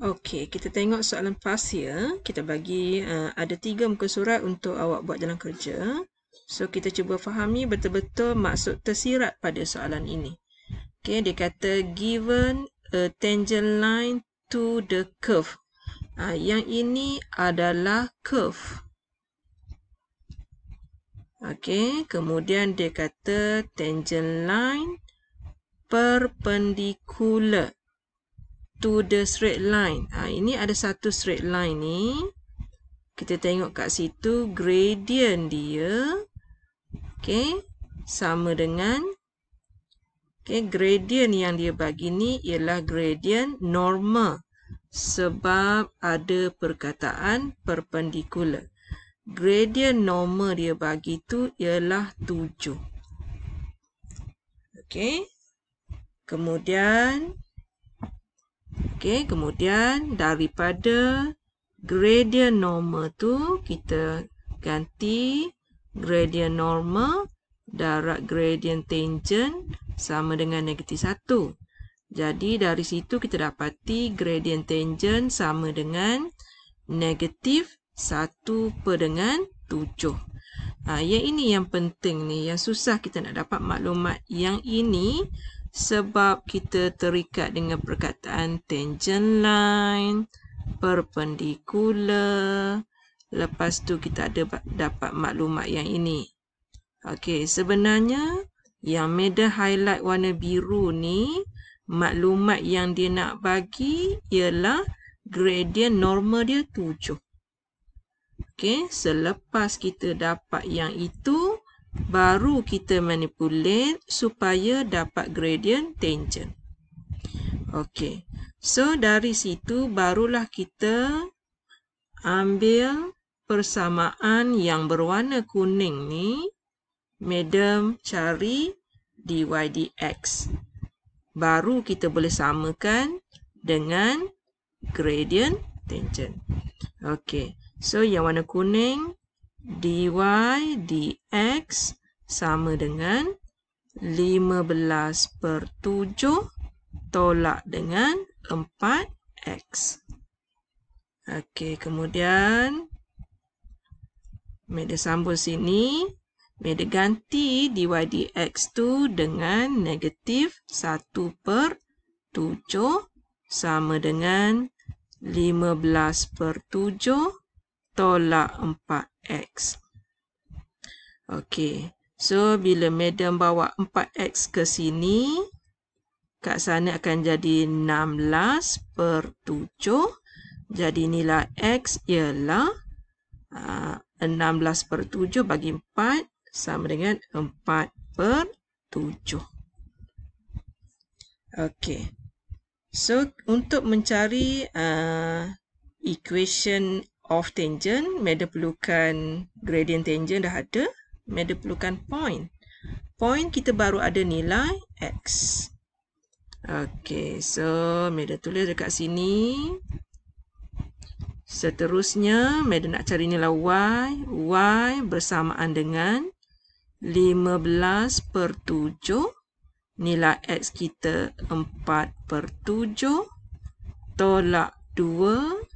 Okey, kita tengok soalan pas ya. Kita bagi uh, ada tiga muka surat untuk awak buat dalam kerja. So, kita cuba fahami betul-betul maksud tersirat pada soalan ini. Okey, dia kata given a tangent line to the curve. Uh, yang ini adalah curve. Okey, kemudian dia kata tangent line perpendicular to the straight line. Ha, ini ada satu straight line ni. Kita tengok kat situ gradient dia. Okay. Sama dengan. Okay. Gradient yang dia bagi ni ialah gradient normal. Sebab ada perkataan perpendicular. Gradient normal dia bagi tu ialah 7. Okay. Kemudian. Kemudian. Okey, kemudian daripada gradient normal tu kita ganti gradient normal darab gradient tangent sama dengan negatif 1. Jadi dari situ kita dapati gradient tangent sama dengan negatif 1 per dengan 7. Ha, yang ini yang penting ni, yang susah kita nak dapat maklumat yang ini. Yang ini sebab kita terikat dengan perkataan tangent line, perpendicular. Lepas tu kita ada dapat maklumat yang ini. Okey, sebenarnya yang meda highlight warna biru ni maklumat yang dia nak bagi ialah gradient normal dia 7. Okey, selepas kita dapat yang itu baru kita manipulate supaya dapat gradient tangent. Okey. So dari situ barulah kita ambil persamaan yang berwarna kuning ni. Madam cari dy dx. Baru kita boleh samakan dengan gradient tangent. Okey. So yang warna kuning dy dx sama dengan 15 per 7 tolak dengan 4x. Okey, kemudian meja sambung sini. Meja ganti dy dx tu dengan negatif 1 per 7 sama dengan 15 per 7 tolak 4. 4x. Okey. So, bila madam bawa 4x ke sini, kat sana akan jadi 16 per 7. Jadi, nilai x ialah uh, ah, 16 per 7 bagi 4 sama dengan 4 per 7. Okey. So, untuk mencari uh, equation of tangent, Meda perlukan gradient tangent dah ada. Meda perlukan point. Point kita baru ada nilai x. Okay, so Meda tulis dekat sini. Seterusnya, Meda nak cari nilai y. Y bersamaan dengan 15 per 7. Nilai x kita 4 per 7. Tolak 2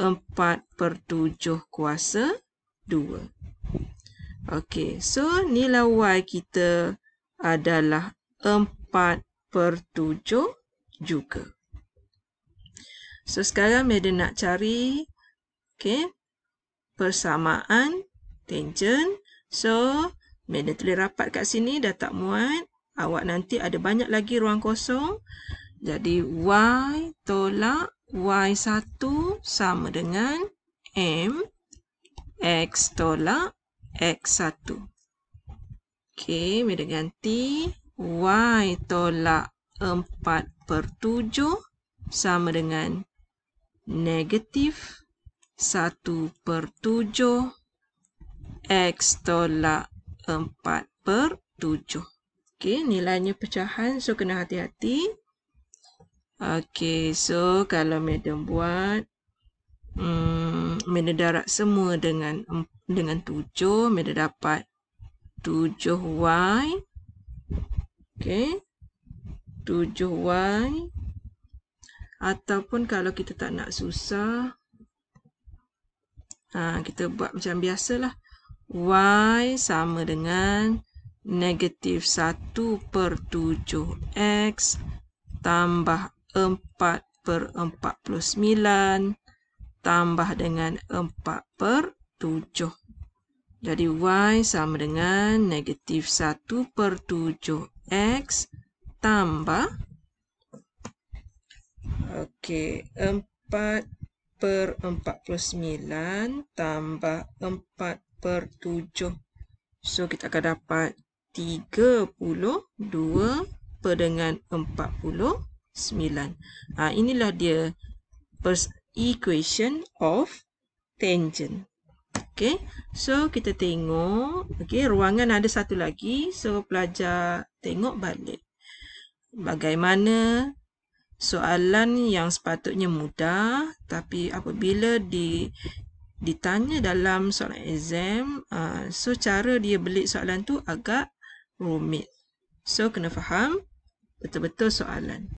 empat per tujuh kuasa dua. Okey, so nilai Y kita adalah empat per tujuh juga. So sekarang Madden nak cari okay, persamaan tangent. So Madden tulis rapat kat sini dah tak muat. Awak nanti ada banyak lagi ruang kosong. Jadi Y tolak Y1 sama dengan M X tolak X1. Okey, bila ganti Y tolak 4 per 7 sama dengan negatif 1 per 7 X tolak 4 per 7. Okey, nilainya pecahan so kena hati-hati. Okey, so kalau madam buat hmm, Minda darat semua dengan dengan 7 Minda dapat 7Y Okay 7Y Ataupun kalau kita tak nak susah ha, Kita buat macam biasalah Y sama dengan Negatif 1 per 7X Tambah 4 per 49 tambah dengan 4 per 7. Jadi y sama dengan negatif 1 per 7 x tambah okay, 4 per 49 tambah 4 per 7. So kita akan dapat 32 per dengan 49. Ha, inilah dia pers equation of tangent. Okay, so kita tengok, okay, ruangan ada satu lagi, so pelajar tengok balik. Bagaimana soalan yang sepatutnya mudah, tapi apabila di ditanya dalam soalan exam, uh, so cara dia belit soalan tu agak rumit. So kena faham betul-betul soalan.